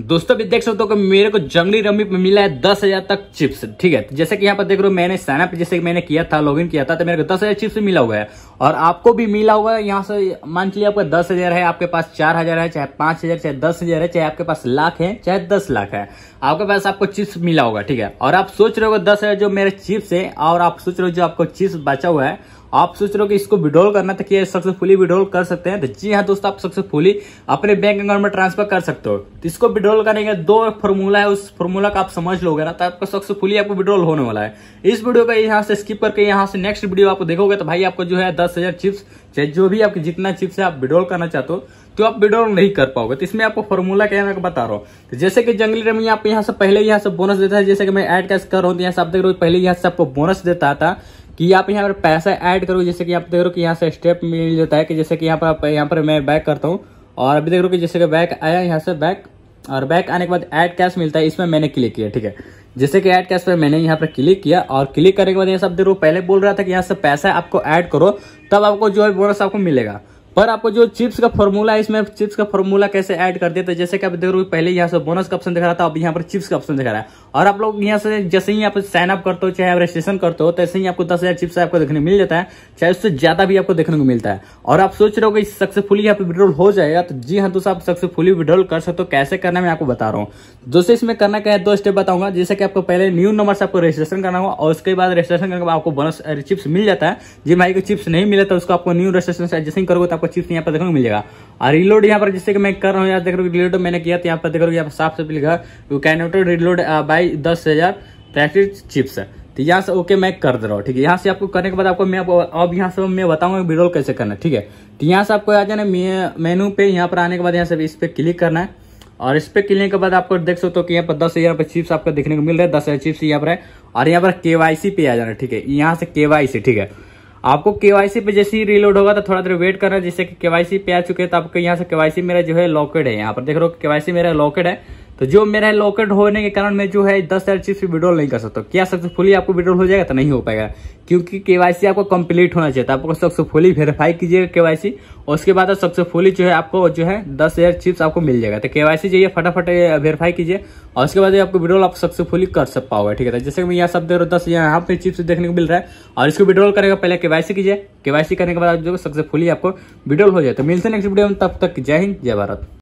दोस्तों भी देख सकते हो कि मेरे को जंगली रमी पे मिला है दस हजार तक चिप्स ठीक है जैसे कि यहाँ पर देख रहे हो मैंने साइनअप जैसे कि मैंने किया था लॉगिन किया था तो मेरे को दस हजार चिप्स मिला हुआ है और आपको भी मिला हुआ है यहाँ से मान चलिए आपका दस हजार है आपके पास चार हजार है चाहे पांच हजार चाहे दस हजार है चाहे आपके पास लाख है चाहे दस लाख है आपके पास आपको चिप्स मिला होगा ठीक है और आप सोच रहे हो दस हजार जो मेरे चिप्स है और आप सोच रहे हो जो आपको चिप्स बचा हुआ है आप सोच रहे हो कि इसको विड्रॉल करना था कि सक्सेसफुली विड्रॉल कर सकते हैं तो जी हाँ दोस्तों आप सक्सेसफुली अपने बैंक अकाउंट में ट्रांसफर कर सकते हो तो इसको विड्रॉल करने के दो फॉर्मूला है उस फॉर्मूला का आप समझ लोगे ना तो आपको सक्सेसफुली आपको विड्रॉल होने वाला है इस वीडियो का यहाँ से स्किप करके यहाँ से नेक्स्ट वीडियो आपको देखोगे तो भाई आपको जो है दस हजार चिप्स चाहे जो भी आपके जितना चिप्स है आप विड्रॉल करना चाहते हो तो आप विड्रॉल नहीं कर पाओगे तो इसमें आपको फॉर्मूला क्या मैं बता रहा हूँ तो जैसे कि जंगली रमी आप यहाँ से पहले यहाँ से बोनस देता है जैसे कि मैं ऐड कैश कर रहा हूँ तो यहाँ से आप देख रहे हो पहले यहाँ से आपको बोनस देता था कि आप यहाँ पर पैसा ऐड करो जैसे कि आप देख रहे हो कि यहाँ से स्टेप मिल जाता है कि जैसे कि यहाँ पर आप यहाँ पर मैं बैक करता हूँ और अभी देख रहे हो कि जैसे कि बैक आया यहाँ से बैक और बैक आने के बाद ऐड कैश मिलता है इसमें मैंने क्लिक किया ठीक है जैसे कि ऐड कैश पर मैंने यहाँ पर क्लिक किया और क्लिक करने के बाद यहाँ सब देख रहे पहले बोल रहा था कि यहाँ से पैसा आपको ऐड करो तब आपको जो है बोनस आपको मिलेगा पर आपको जो चिप्स का फॉर्मूला है इसमें चिप्स का फॉर्मूला कैसे ऐड कर देते जैसे कि आप देख रहे हो पहले यहाँ से बोनस का ऑप्शन दिख रहा था अब यहाँ पर चिप्स का ऑप्शन दिख रहा है और आप लोग यहाँ से जैसे ही आप साइन अप करते हो चाहे आप रजिस्ट्रेशन करते हो तैसे ही आपको दस हज़ार चिप्स आपको देखने मिल जाता है चाहे उससे ज़्यादा भी आपको देखने को मिलता है और आप सोच रहे हो कि सक्सेसफुली यहाँ पर विड्रोल हो जाएगा तो जी हाँ दोस्तों आप सक्सेसफुली विड्रोल कर सकते हो कैसे करना मैं आपको बता रहा हूँ दोस्तों इसमें करना क्या है दो स्टेप बताऊंगा जैसे कि आपको पहले न्यू नंबर से आपको रजिस्ट्रेशन करना होगा और उसके बाद रजिस्ट्रेशन करके बाद आपको बोनस चिप्स मिल जाता है जी भाई को चिप्स नहीं मिले था तो उसको आपको न्यू रजिस्ट्रेशन से एडजस्टिंग करोगे तो आपको आपको चिप्स यहाँ पर देखने को मिल जाएगा और रिलोड यहाँ पर जैसे कि मैं कर रहा हूँ यहाँ देख रहा हूँ रिलोड मैंने किया तो यहाँ पर देख रहा हूँ साफ से लिखा you can note reload by दस हजार पैकेट चिप्स तो यहाँ से ओके मैं कर दे रहा हूँ ठीक है यहाँ से आपको करने के बाद आपको मैं अब यहाँ से मैं बताऊंगा विड्रॉल कैसे करना है ठीक है तो यहाँ से आपको आ जाना मेनू पे यहाँ पर आने के बाद यहाँ से इस पर क्लिक करना है और इस पर क्लिक के बाद आपको देख सकते हो कि यहाँ पर दस हज़ार चिप्स आपको देखने को मिल रहा है दस हज़ार चिप्स यहाँ पर है और यहाँ पर के पे आ जाना ठीक है यहाँ से के ठीक है आपको केवाईसी पे जैसे ही रीलोड होगा तो थोड़ा देर वेट करना जैसे कि केवाईसी पे आ चुके हैं तो आपको यहाँ से केवाईसी मेरा जो है लॉकेड है यहाँ पर देख रहे हो केवाईसी मेरा लॉकेड है तो जो मेरा लॉकेट होने के कारण मैं जो है दस हज़ार चिप्स विड्रॉल नहीं कर सकता क्या सक्सेसफुली आपको विड्रॉल हो जाएगा तो नहीं हो पाएगा क्योंकि केवाईसी आपको कंप्लीट होना चाहिए तो आपको सक्सेसफुली वेरीफाई कीजिएगा केवाईसी और उसके बाद सक्सेसफुली जो है आपको जो है दस हज़ार चिप्स आपको मिल जाएगा तो केवाईसी जाइए फटाफट वेरीफाई कीजिए और उसके बाद आपको विड्रॉल आप सक्सेसफुली कर सक पाओगे ठीक है तो जैसे मैं यहाँ सब दे रहा हूँ दस यहाँ पे चिप्स देखने को मिल रहा है और इसको विड्रॉल करेगा पहले केवाईसी कीजिए केवाईसी करने के बाद जो सक्सेसफुली आपको विड्रॉल हो जाए तो मिलते नेक्स्ट वीडियो में तब तक जय हिंद जय भारत